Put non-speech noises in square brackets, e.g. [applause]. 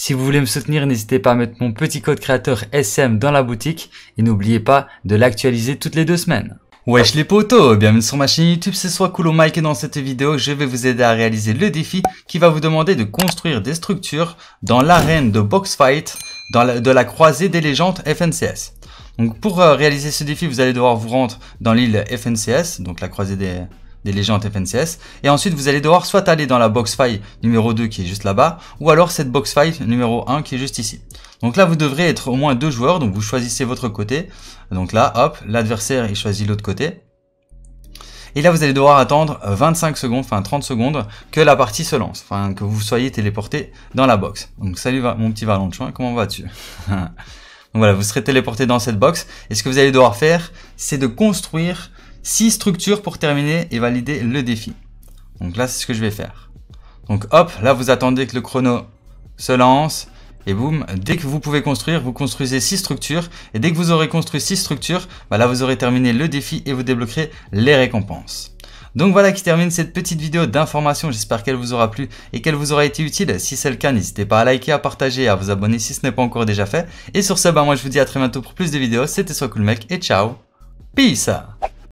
Si vous voulez me soutenir, n'hésitez pas à mettre mon petit code créateur SM dans la boutique et n'oubliez pas de l'actualiser toutes les deux semaines. Wesh les potos, bienvenue sur ma chaîne YouTube, c'est soit Cool Mike et dans cette vidéo je vais vous aider à réaliser le défi qui va vous demander de construire des structures dans l'arène de box fight dans de la croisée des légendes FNCS. Donc pour euh, réaliser ce défi vous allez devoir vous rendre dans l'île FNCS, donc la croisée des, des légendes FNCS. Et ensuite, vous allez devoir soit aller dans la box file numéro 2 qui est juste là-bas, ou alors cette box file numéro 1 qui est juste ici. Donc là, vous devrez être au moins deux joueurs, donc vous choisissez votre côté. Donc là, hop, l'adversaire, il choisit l'autre côté. Et là, vous allez devoir attendre 25 euh, secondes, enfin 30 secondes, que la partie se lance, enfin que vous soyez téléporté dans la box. Donc salut mon petit Valentin, comment vas-tu [laughs] Donc voilà, vous serez téléporté dans cette box. Et ce que vous allez devoir faire, c'est de construire 6 structures pour terminer et valider le défi. Donc là, c'est ce que je vais faire. Donc hop, là, vous attendez que le chrono se lance. Et boum, dès que vous pouvez construire, vous construisez 6 structures. Et dès que vous aurez construit 6 structures, bah là, vous aurez terminé le défi et vous débloquerez les récompenses. Donc voilà qui termine cette petite vidéo d'information, j'espère qu'elle vous aura plu et qu'elle vous aura été utile. Si c'est le cas, n'hésitez pas à liker, à partager et à vous abonner si ce n'est pas encore déjà fait. Et sur ce, bah moi je vous dis à très bientôt pour plus de vidéos, c'était Soit Cool Mec et ciao, peace